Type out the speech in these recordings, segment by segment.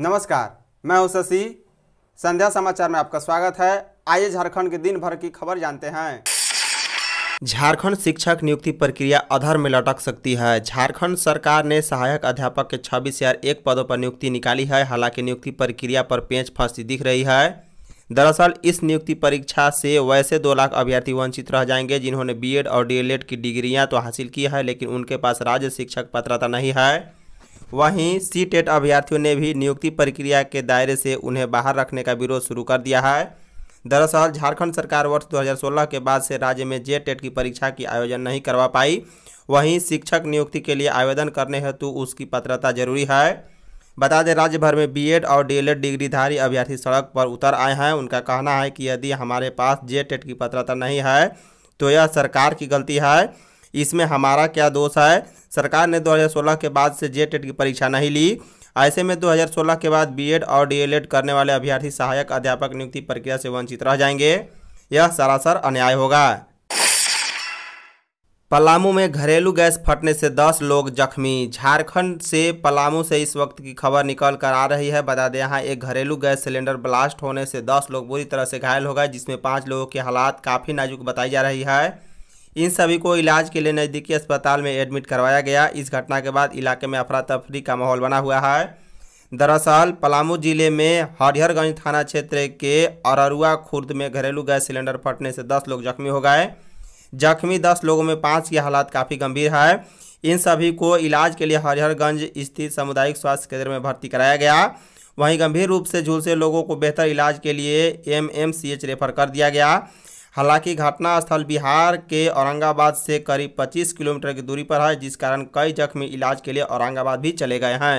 नमस्कार मैं हूं शशि संध्या समाचार में आपका स्वागत है आइए झारखंड के दिन भर की खबर जानते हैं झारखंड शिक्षक नियुक्ति प्रक्रिया अधर में लटक सकती है झारखंड सरकार ने सहायक अध्यापक के छब्बीस हजार एक पदों पर नियुक्ति निकाली है हालांकि नियुक्ति प्रक्रिया पर पेंच फंसती दिख रही है दरअसल इस नियुक्ति परीक्षा से वैसे दो लाख अभ्यर्थी वंचित रह जाएंगे जिन्होंने बीएड और डीएलएड की डिग्रियां तो हासिल की है लेकिन उनके पास राज्य शिक्षक पात्रता नहीं है वहीं सी टेट e अभ्यर्थियों ने भी नियुक्ति प्रक्रिया के दायरे से उन्हें बाहर रखने का विरोध शुरू कर दिया है दरअसल झारखंड सरकार वर्ष 2016 के बाद से राज्य में जे टेट e की परीक्षा की आयोजन नहीं करवा पाई वहीं शिक्षक नियुक्ति के लिए आवेदन करने हेतु उसकी पात्रता जरूरी है बता दें राज्य भर में बीएड और डीएलएड डिग्रीधारी अभ्यर्थी सड़क पर उतर आए हैं उनका कहना है कि यदि हमारे पास जे टेट की पत्रता नहीं है तो यह सरकार की गलती है इसमें हमारा क्या दोष है सरकार ने 2016 के बाद से जे टेट की परीक्षा नहीं ली ऐसे में 2016 के बाद बीएड और डीएलएड करने वाले अभ्यर्थी सहायक अध्यापक नियुक्ति प्रक्रिया से वंचित रह जाएंगे यह सरासर अन्याय होगा पलामू में घरेलू गैस फटने से 10 लोग जख्मी झारखंड से पलामू से इस वक्त की खबर निकल कर आ रही है बता दें यहाँ एक घरेलू गैस सिलेंडर ब्लास्ट होने से 10 लोग बुरी तरह से घायल हो गए जिसमें पाँच लोगों की हालात काफ़ी नाजुक बताई जा रही है इन सभी को इलाज के लिए नज़दीकी अस्पताल में एडमिट करवाया गया इस घटना के बाद इलाके में अफरा तफरी का माहौल बना हुआ है दरअसल पलामू जिले में हरिहरगंज थाना क्षेत्र के अररुआ खुर्द में घरेलू गैस सिलेंडर फटने से दस लोग जख्मी हो गए जख्मी दस लोगों में पाँच की हालात काफ़ी गंभीर है इन सभी को इलाज के लिए हरिहरगंज स्थित सामुदायिक स्वास्थ्य केंद्र में भर्ती कराया गया वहीं गंभीर रूप से झुलसे लोगों को बेहतर इलाज के लिए एमएमसीएच रेफर कर दिया गया हालांकि घटनास्थल बिहार के औरंगाबाद से करीब 25 किलोमीटर की दूरी पर है जिस कारण कई जख्मी इलाज के लिए औरंगाबाद भी चले गए हैं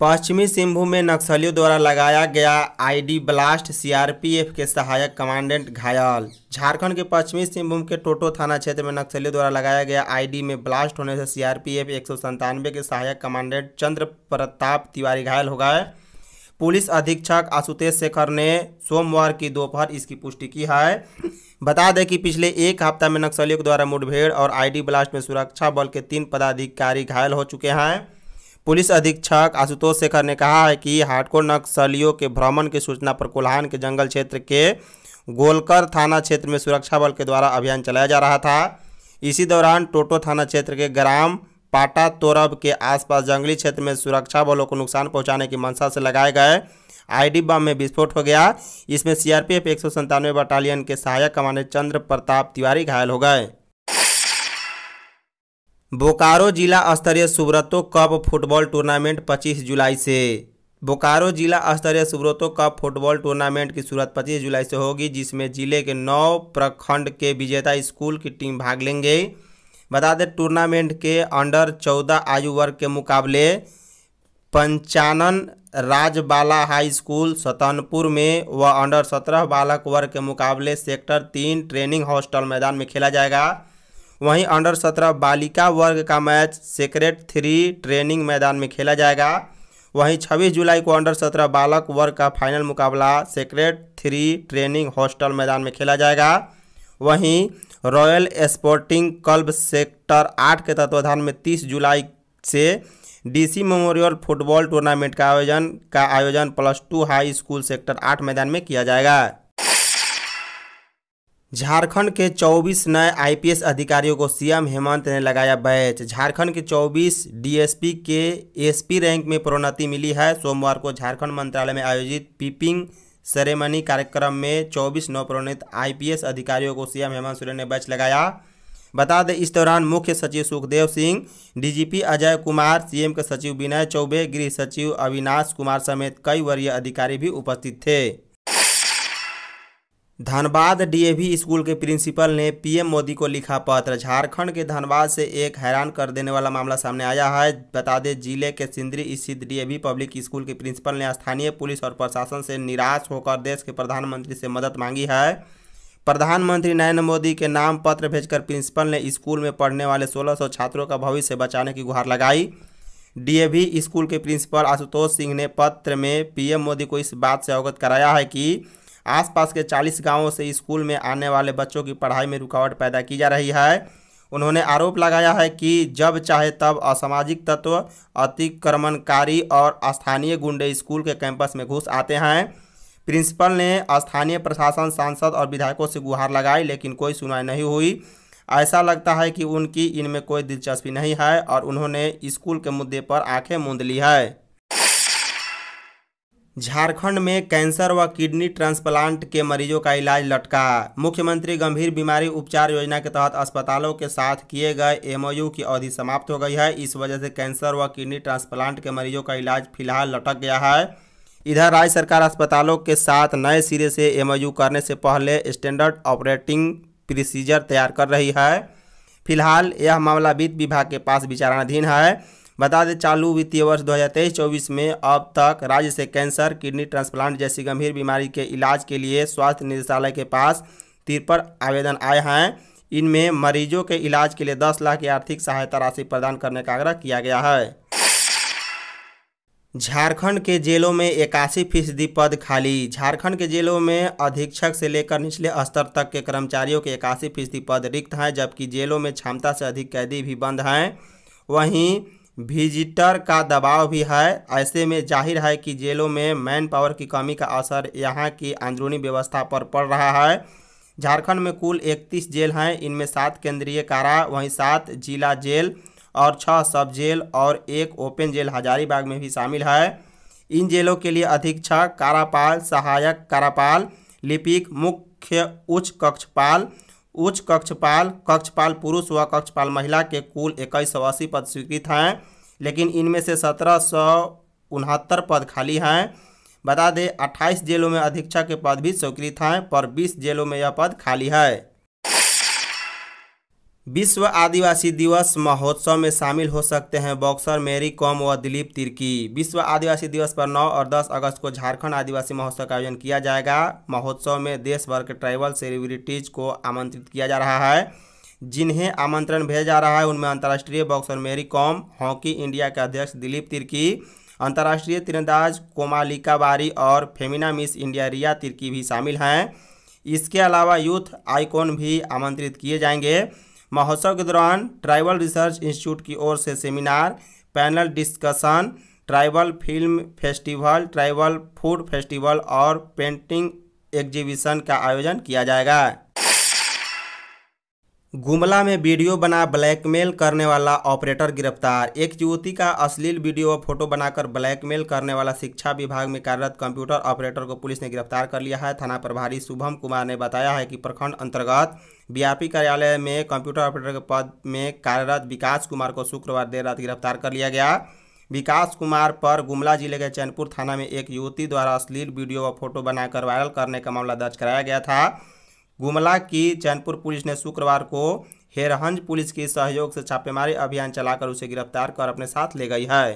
पश्चिमी सिंहभूम में नक्सलियों द्वारा लगाया गया आईडी ब्लास्ट सीआरपीएफ के सहायक कमांडेंट घायल झारखंड के पश्चिमी सिंहभूम के टोटो थाना क्षेत्र में नक्सलियों द्वारा लगाया गया आईडी में ब्लास्ट होने से सीआरपीएफ एक के सहायक कमांडेंट चंद्र प्रताप तिवारी घायल हो गए पुलिस अधीक्षक आशुतोष शेखर ने सोमवार की दोपहर इसकी पुष्टि की है बता दें कि पिछले एक हफ्ता में नक्सलियों द्वारा मुठभेड़ और आई ब्लास्ट में सुरक्षा बल के तीन पदाधिकारी घायल हो चुके हैं पुलिस अधीक्षक आशुतोष शेखर ने कहा है कि हार्डकोर नक्सलियों के भ्रमण की सूचना पर कोल्हान के जंगल क्षेत्र के गोलकर थाना क्षेत्र में सुरक्षा बल के द्वारा अभियान चलाया जा रहा था इसी दौरान टोटो थाना क्षेत्र के ग्राम पाटा तोरब के आसपास जंगली क्षेत्र में सुरक्षा बलों को नुकसान पहुंचाने की मंशा से लगाए गए आईडी बम में विस्फोट हो गया इसमें सीआरपीएफ एक सौ बटालियन के सहायक कमांडर चंद्र प्रताप तिवारी घायल हो गए बोकारो जिला स्तरीय सुब्रतो कप फुटबॉल टूर्नामेंट 25 जुलाई से बोकारो जिला स्तरीय सुब्रतो कप फुटबॉल टूर्नामेंट की शुरुआत 25 जुलाई से होगी जिसमें जिले के नौ प्रखंड के विजेता स्कूल की टीम भाग लेंगे बता दें टूर्नामेंट के अंडर 14 आयु वर्ग के मुकाबले पंचानन राजबाला हाई स्कूल सतनपुर में व अंडर सत्रह बालक वर्ग के मुकाबले सेक्टर तीन ट्रेनिंग हॉस्टल मैदान में खेला जाएगा वहीं अंडर सत्रह बालिका वर्ग का मैच सेक्रेट थ्री ट्रेनिंग मैदान में खेला जाएगा वहीं 26 जुलाई को अंडर सत्रह बालक वर्ग का फाइनल मुकाबला सेक्रेट थ्री ट्रेनिंग हॉस्टल मैदान में खेला जाएगा वहीं रॉयल स्पोर्टिंग क्लब सेक्टर आठ के तत्वाधान में तीस जुलाई से डीसी मेमोरियल फुटबॉल टूर्नामेंट का आयोजन का आयोजन plus two high school sector आठ मैदान में किया जाएगा झारखंड के 24 नए आईपीएस अधिकारियों को सीएम हेमंत ने लगाया बैच झारखंड के 24 डीएसपी के एसपी रैंक में प्रोन्नति मिली है सोमवार को झारखंड मंत्रालय में आयोजित पीपिंग सेरेमनी कार्यक्रम में 24 प्रोन्नत आईपीएस अधिकारियों को सीएम हेमंत सोरेन ने बैच लगाया बता दें इस दौरान मुख्य सचिव सुखदेव सिंह डीजीपी अजय कुमार सीएम के सचिव विनय चौबे गृह सचिव अविनाश कुमार समेत कई वरीय अधिकारी भी उपस्थित थे धनबाद डीएवी स्कूल के प्रिंसिपल ने पीएम मोदी को लिखा पत्र झारखंड के धनबाद से एक हैरान कर देने वाला मामला सामने आया है बता दें जिले के सिंदरी स्थित डीएवी पब्लिक स्कूल के प्रिंसिपल ने स्थानीय पुलिस और प्रशासन से निराश होकर देश के प्रधानमंत्री से मदद मांगी है प्रधानमंत्री नरेंद्र मोदी के नाम पत्र भेजकर प्रिंसिपल ने स्कूल में पढ़ने वाले सोलह छात्रों का भविष्य बचाने की गुहार लगाई डीएवी स्कूल के प्रिंसिपल आशुतोष सिंह ने पत्र में पीएम मोदी को इस बात से अवगत कराया है कि आसपास के 40 गांवों से स्कूल में आने वाले बच्चों की पढ़ाई में रुकावट पैदा की जा रही है उन्होंने आरोप लगाया है कि जब चाहे तब असामाजिक तत्व अतिक्रमणकारी और स्थानीय गुंडे स्कूल के कैंपस में घुस आते हैं प्रिंसिपल ने स्थानीय प्रशासन सांसद और विधायकों से गुहार लगाई लेकिन कोई सुनवाई नहीं हुई ऐसा लगता है कि उनकी इनमें कोई दिलचस्पी नहीं है और उन्होंने स्कूल के मुद्दे पर आंखें मूंद ली है झारखंड में कैंसर व किडनी ट्रांसप्लांट के मरीजों का इलाज लटका मुख्यमंत्री गंभीर बीमारी उपचार योजना के तहत अस्पतालों के साथ किए गए एमओयू की अवधि समाप्त हो गई है इस वजह से कैंसर व किडनी ट्रांसप्लांट के मरीजों का इलाज फिलहाल लटक गया है इधर राज्य सरकार अस्पतालों के साथ नए सिरे से एम करने से पहले स्टैंडर्ड ऑपरेटिंग प्रोसीजर तैयार कर रही है फिलहाल यह मामला वित्त विभाग के पास विचाराधीन है बता दें चालू वित्तीय वर्ष 2023-24 में अब तक राज्य से कैंसर किडनी ट्रांसप्लांट जैसी गंभीर बीमारी के इलाज के लिए स्वास्थ्य निदेशालय के पास तिरपन आवेदन आए हैं इनमें मरीजों के इलाज के लिए दस लाख की आर्थिक सहायता राशि प्रदान करने का आग्रह किया गया है झारखंड के जेलों में इक्यासी फीसदी पद खाली झारखंड के जेलों में अधीक्षक से लेकर निचले स्तर तक के कर्मचारियों के इक्यासी फीसदी पद रिक्त हैं जबकि जेलों में क्षमता से अधिक कैदी भी बंद हैं वहीं विजिटर का दबाव भी है ऐसे में जाहिर है कि जेलों में मैन पावर की कमी का असर यहाँ की अंदरूनी व्यवस्था पर पड़ रहा है झारखंड में कुल इकतीस जेल हैं इनमें सात केंद्रीय कारा वहीं सात जिला जेल और छः सब जेल और एक ओपन जेल हजारीबाग में भी शामिल है इन जेलों के लिए अधीक्षक कारापाल सहायक कारापाल लिपिक मुख्य उच्च कक्षपाल उच्च कक्षपाल कक्षपाल पुरुष व कक्षपाल महिला के कुल इक्कीस सौ अस्सी पद स्वीकृत हैं लेकिन इनमें से सत्रह सौ उनहत्तर पद खाली हैं बता दें अट्ठाईस जेलों में अधीक्षक के पद भी स्वीकृत हैं पर बीस जेलों में यह पद खाली है विश्व आदिवासी दिवस महोत्सव में शामिल हो सकते हैं बॉक्सर मेरी कॉम व दिलीप तिर्की विश्व आदिवासी दिवस पर 9 और 10 अगस्त को झारखंड आदिवासी महोत्सव का आयोजन किया जाएगा महोत्सव में देश भर के ट्राइबल सेलिब्रिटीज को आमंत्रित किया जा रहा है जिन्हें आमंत्रण भेजा जा रहा है उनमें अंतर्राष्ट्रीय बॉक्सर मेरी कॉम हॉकी इंडिया के अध्यक्ष दिलीप तिर्की अंतर्राष्ट्रीय तिरंदाज कोमालिका बारी और Femina Miss India Riya Tirkey भी शामिल हैं इसके अलावा यूथ आइकॉन भी आमंत्रित किए जाएंगे महोत्सव के दौरान ट्राइबल रिसर्च इंस्टीट्यूट की ओर से seminar panel discussion tribal film festival tribal food festival और पेंटिंग एग्जीबिशन का आयोजन किया जाएगा गुमला में वीडियो बना ब्लैकमेल करने वाला ऑपरेटर गिरफ्तार एक युवती का अश्लील वीडियो व फोटो बनाकर ब्लैकमेल करने वाला शिक्षा विभाग में कार्यरत कंप्यूटर ऑपरेटर को पुलिस ने गिरफ्तार कर लिया है थाना प्रभारी शुभम कुमार ने बताया है कि प्रखंड अंतर्गत बीआरपी कार्यालय में कंप्यूटर ऑपरेटर के पद में कार्यरत विकास कुमार को शुक्रवार देर रात गिरफ्तार कर लिया गया विकास कुमार पर गुमला जिले के चैनपुर थाना में एक युवती द्वारा अश्लील वीडियो व फोटो बनाकर वायरल करने का मामला दर्ज कराया गया था गुमला की चैनपुर पुलिस ने शुक्रवार को हेरहंज पुलिस के सहयोग से छापेमारी अभियान चलाकर उसे गिरफ्तार कर अपने साथ ले गई है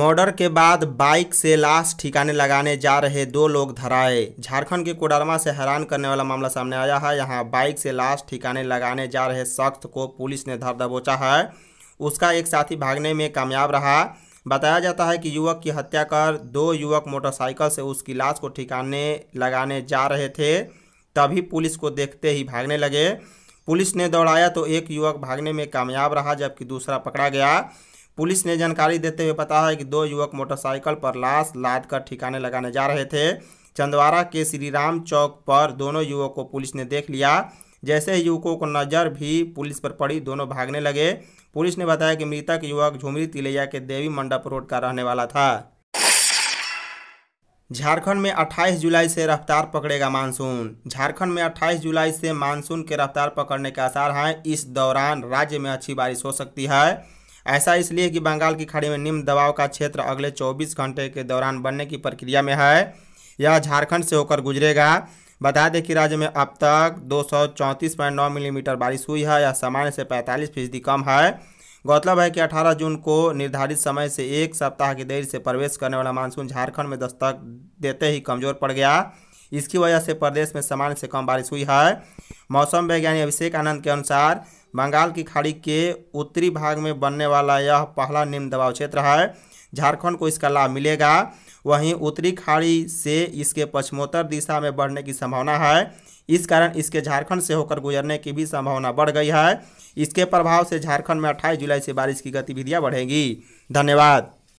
मर्डर के बाद बाइक से लाश ठिकाने लगाने जा रहे दो लोग धराए झारखंड के कोडरमा से हैरान करने वाला मामला सामने आया है यहाँ बाइक से लाश ठिकाने लगाने जा रहे शख्स को पुलिस ने धर दबोचा है उसका एक साथी भागने में कामयाब रहा बताया जाता है कि युवक की हत्या कर दो युवक मोटरसाइकिल से उसकी लाश को ठिकाने लगाने जा रहे थे तभी पुलिस को देखते ही भागने लगे पुलिस ने दौड़ाया तो एक युवक भागने में कामयाब रहा जबकि दूसरा पकड़ा गया पुलिस ने जानकारी देते हुए पता है कि दो युवक मोटरसाइकिल पर लाश लाद कर ठिकाने लगाने जा रहे थे चंदवारा के श्रीराम चौक पर दोनों युवक को पुलिस ने देख लिया जैसे ही युवकों को नज़र भी पुलिस पर पड़ी दोनों भागने लगे पुलिस ने बताया कि मृतक युवक झुमरी तिलैया के देवी मंडप रोड का रहने वाला था झारखंड में 28 जुलाई से रफ्तार पकड़ेगा मानसून झारखंड में 28 जुलाई से मानसून के रफ्तार पकड़ने के आसार हैं इस दौरान राज्य में अच्छी बारिश हो सकती है ऐसा इसलिए कि बंगाल की खाड़ी में निम्न दबाव का क्षेत्र अगले 24 घंटे के दौरान बनने की प्रक्रिया में है यह झारखंड से होकर गुजरेगा बता दें कि राज्य में अब तक दो मिलीमीटर बारिश हुई है यह सामान्य से पैंतालीस फीसदी कम है गौरतलब है कि 18 जून को निर्धारित समय से एक सप्ताह की देरी से प्रवेश करने वाला मानसून झारखंड में दस्तक देते ही कमजोर पड़ गया इसकी वजह से प्रदेश में सामान्य से कम बारिश हुई है मौसम वैज्ञानिक अभिषेक आनंद के अनुसार बंगाल की खाड़ी के उत्तरी भाग में बनने वाला यह पहला निम्न दबाव क्षेत्र है झारखंड को इसका लाभ मिलेगा वहीं उत्तरी खाड़ी से इसके पश्चिमोत्तर दिशा में बढ़ने की संभावना है इस कारण इसके झारखंड से होकर गुजरने की भी संभावना बढ़ गई है इसके प्रभाव से झारखंड में अट्ठाईस जुलाई से बारिश की गतिविधियाँ बढ़ेंगी धन्यवाद